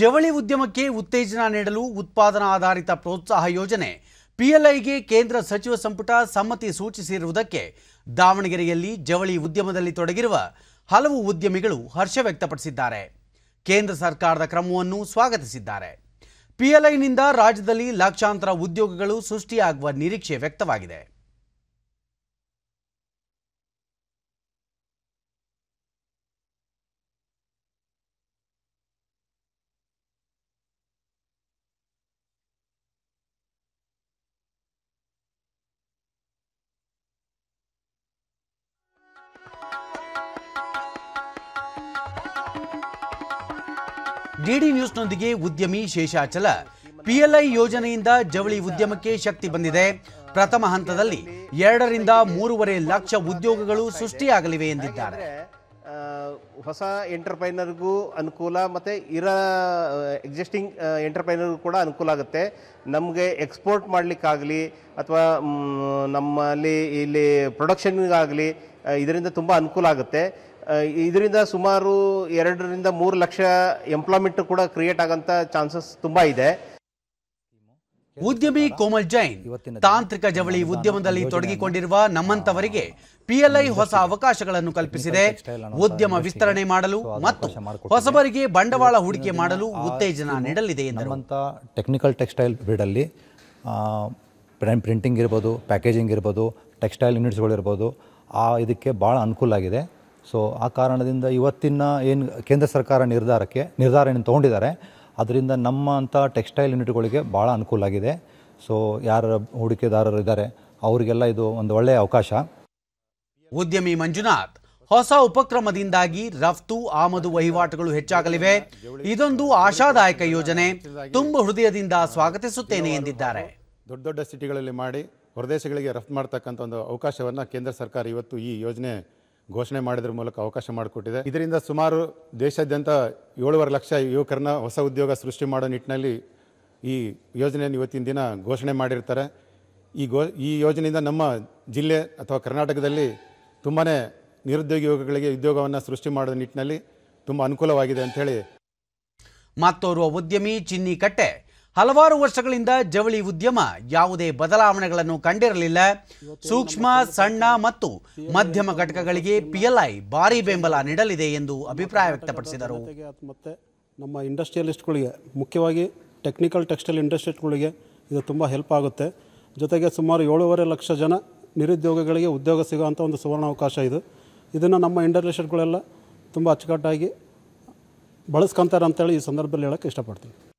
ಜವಳಿ ಉದ್ಯಮಕ್ಕೆ ಉತ್ತೇಜನ ನೀಡಲು ಉತ್ಪಾದನಾ ಆಧಾರಿತ ಪ್ರೋತ್ಸಾಹ ಯೋಜನೆ ಪಿಎಲ್ಐಗೆ ಕೇಂದ್ರ ಸಚಿವ ಸಂಪುಟ ಸಮ್ಮತಿ ಸೂಚಿಸಿರುವುದಕ್ಕೆ ದಾವಣಗೆರೆಯಲ್ಲಿ ಜವಳಿ ಉದ್ಯಮದಲ್ಲಿ ತೊಡಗಿರುವ ಹಲವು ಉದ್ಯಮಿಗಳು ಹರ್ಷ ವ್ಯಕ್ತಪಡಿಸಿದ್ದಾರೆ ಕೇಂದ್ರ ಸರ್ಕಾರದ ಕ್ರಮವನ್ನು ಸ್ವಾಗತಿಸಿದ್ದಾರೆ ಪಿಎಲ್ಐನಿಂದ ರಾಜ್ಯದಲ್ಲಿ ಲಕ್ಷಾಂತರ ಉದ್ಯೋಗಗಳು ಸೃಷ್ಟಿಯಾಗುವ ನಿರೀಕ್ಷೆ ವ್ಯಕ್ತವಾಗಿದೆ ಡಿಡಿ ನ್ಯೂಸ್ನೊಂದಿಗೆ ಉದ್ಯಮಿ ಶೇಷಾಚಲ ಪಿಎಲ್ಐ ಯೋಜನೆಯಿಂದ ಜವಳಿ ಉದ್ಯಮಕ್ಕೆ ಶಕ್ತಿ ಬಂದಿದೆ ಪ್ರಥಮ ಹಂತದಲ್ಲಿ ಎರಡರಿಂದ ಮೂರುವರೆ ಲಕ್ಷ ಉದ್ಯೋಗಗಳು ಸೃಷ್ಟಿಯಾಗಲಿವೆ ಎಂದಿದ್ದಾರೆ ಹೊಸ ಎಂಟರ್ಪ್ರೈನರ್ಗೂ ಅನುಕೂಲ ಮತ್ತು ಇರ ಎಕ್ಸಿಸ್ಟಿಂಗ್ ಎಂಟರ್ಪ್ರೈನರ್ಗೂ ಕೂಡ ಅನುಕೂಲ ಆಗುತ್ತೆ ನಮಗೆ ಎಕ್ಸ್ಪೋರ್ಟ್ ಮಾಡಲಿಕ್ಕಾಗಲಿ ಅಥವಾ ನಮ್ಮಲ್ಲಿ ಇಲ್ಲಿ ಪ್ರೊಡಕ್ಷನ್ಗಾಗಲಿ ಇದರಿಂದ ತುಂಬ ಅನುಕೂಲ ಆಗುತ್ತೆ ಇದರಿಂದ ಸುಮಾರು ಎರಡರಿಂದ ಮೂರು ಲಕ್ಷ ಎಂಪ್ಲಾಯ್ಮೆಂಟ್ ಕೂಡ ಕ್ರಿಯೇಟ್ ಆಗಂತ ಚಾನ್ಸಸ್ ತುಂಬಾ ಇದೆ ಉದ್ಯಮಿ ಕೋಮಲ್ ಜೈನ್ ತಾಂತ್ರಿಕ ಜವಳಿ ಉದ್ಯಮದಲ್ಲಿ ತೊಡಗಿಕೊಂಡಿರುವ ನಮ್ಮಂತವರಿಗೆ ಪಿಎಲ್ಐ ಹೊಸ ಅವಕಾಶಗಳನ್ನು ಕಲ್ಪಿಸಿದೆ ಉದ್ಯಮ ವಿಸ್ತರಣೆ ಮಾಡಲು ಮತ್ತು ಹೊಸಬರಿಗೆ ಬಂಡವಾಳ ಹೂಡಿಕೆ ಮಾಡಲು ಉತ್ತೇಜನ ನೀಡಲಿದೆ ಎಂದರು ಟೆಕ್ನಿಕಲ್ ಟೆಕ್ಸ್ಟೈಲ್ ಪ್ರಿಂಟಿಂಗ್ ಇರ್ಬೋದು ಪ್ಯಾಕೇಜಿಂಗ್ ಇರ್ಬೋದು ಟೆಕ್ಸ್ಟೈಲ್ ಯೂನಿಟ್ಸ್ಗಳಿರ್ಬೋದು ಆ ಇದಕ್ಕೆ ಭಾಳ ಅನುಕೂಲ ಆಗಿದೆ ಸೊ ಆ ಕಾರಣದಿಂದ ಇವತ್ತಿನ ಏನು ಕೇಂದ್ರ ಸರ್ಕಾರ ನಿರ್ಧಾರಕ್ಕೆ ನಿರ್ಧಾರ ಏನು ತೊಗೊಂಡಿದ್ದಾರೆ ಅದರಿಂದ ನಮ್ಮ ಅಂಥ ಟೆಕ್ಸ್ಟೈಲ್ ಯೂನಿಟ್ಗಳಿಗೆ ಭಾಳ ಅನುಕೂಲ ಆಗಿದೆ ಸೊ ಯಾರ ಹೂಡಿಕೆದಾರರು ಇದ್ದಾರೆ ಅವರಿಗೆಲ್ಲ ಇದು ಒಂದು ಒಳ್ಳೆಯ ಅವಕಾಶ ಉದ್ಯಮಿ ಮಂಜುನಾಥ್ ಹೊಸ ಉಪಕ್ರಮದಿಂದಾಗಿ ರಫ್ತು ಆಮದು ವಹಿವಾಟುಗಳು ಹೆಚ್ಚಾಗಲಿವೆ ಇದೊಂದು ಆಶಾದಾಯಕ ಯೋಜನೆ ತುಂಬ ಹೃದಯದಿಂದ ಸ್ವಾಗತಿಸುತ್ತೇನೆ ಎಂದಿದ್ದಾರೆ ದೊಡ್ಡ ದೊಡ್ಡ ಸಿಟಿಗಳಲ್ಲಿ ಮಾಡಿ ಹೊರದೇಶಗಳಿಗೆ ರಫ್ತು ಮಾಡತಕ್ಕಂಥ ಒಂದು ಅವಕಾಶವನ್ನು ಕೇಂದ್ರ ಸರ್ಕಾರ ಇವತ್ತು ಈ ಯೋಜನೆ ಘೋಷಣೆ ಮಾಡಿದ್ರ ಮೂಲಕ ಅವಕಾಶ ಮಾಡಿಕೊಟ್ಟಿದೆ ಇದರಿಂದ ಸುಮಾರು ದೇಶಾದ್ಯಂತ ಏಳುವರೆ ಲಕ್ಷ ಯುವಕರನ್ನ ಹೊಸ ಉದ್ಯೋಗ ಸೃಷ್ಟಿ ಮಾಡೋ ನಿಟ್ಟಿನಲ್ಲಿ ಈ ಯೋಜನೆಯನ್ನು ಇವತ್ತಿನ ದಿನ ಘೋಷಣೆ ಮಾಡಿರ್ತಾರೆ ಈ ಗೋ ಈ ಯೋಜನೆಯಿಂದ ನಮ್ಮ ಜಿಲ್ಲೆ ಅಥವಾ ಕರ್ನಾಟಕದಲ್ಲಿ ತುಂಬಾ ನಿರುದ್ಯೋಗಿ ಯುವಕಗಳಿಗೆ ಉದ್ಯೋಗವನ್ನು ಸೃಷ್ಟಿ ಮಾಡೋ ನಿಟ್ಟಿನಲ್ಲಿ ತುಂಬ ಅನುಕೂಲವಾಗಿದೆ ಅಂಥೇಳಿ ಮತ್ತೋರ್ವ ಉದ್ಯಮಿ ಚಿನ್ನಿ ಕಟ್ಟೆ ಹಲವಾರು ವರ್ಷಗಳಿಂದ ಜವಳಿ ಉದ್ಯಮ ಯಾವುದೇ ಬದಲಾವಣೆಗಳನ್ನು ಕಂಡಿರಲಿಲ್ಲ ಸೂಕ್ಷ್ಮ ಸಣ್ಣ ಮತ್ತು ಮಧ್ಯಮ ಘಟಕಗಳಿಗೆ ಪಿಎಲ್ಐ ಭಾರಿ ಬೆಂಬಲ ನೀಡಲಿದೆ ಎಂದು ಅಭಿಪ್ರಾಯ ವ್ಯಕ್ತಪಡಿಸಿದರು ಮತ್ತು ನಮ್ಮ ಇಂಡಸ್ಟ್ರಿಯಲಿಸ್ಟ್ಗಳಿಗೆ ಮುಖ್ಯವಾಗಿ ಟೆಕ್ನಿಕಲ್ ಟೆಕ್ಸ್ಟೈಲ್ ಇಂಡಸ್ಟ್ರಿಗಳಿಗೆ ಇದು ತುಂಬ ಹೆಲ್ಪ್ ಆಗುತ್ತೆ ಜೊತೆಗೆ ಸುಮಾರು ಏಳೂವರೆ ಲಕ್ಷ ಜನ ನಿರುದ್ಯೋಗಗಳಿಗೆ ಉದ್ಯೋಗ ಸಿಗುವಂಥ ಒಂದು ಸುವರ್ಣಾವಕಾಶ ಇದು ಇದನ್ನು ನಮ್ಮ ಇಂಡಸ್ಟ್ರಿಯಲಿಸ್ಟ್ಗಳೆಲ್ಲ ತುಂಬ ಅಚ್ಚುಕಟ್ಟಾಗಿ ಬಳಸ್ಕೊತಾರೆ ಅಂತೇಳಿ ಈ ಸಂದರ್ಭದಲ್ಲಿ ಹೇಳೋಕ್ಕೆ ಇಷ್ಟಪಡ್ತೀನಿ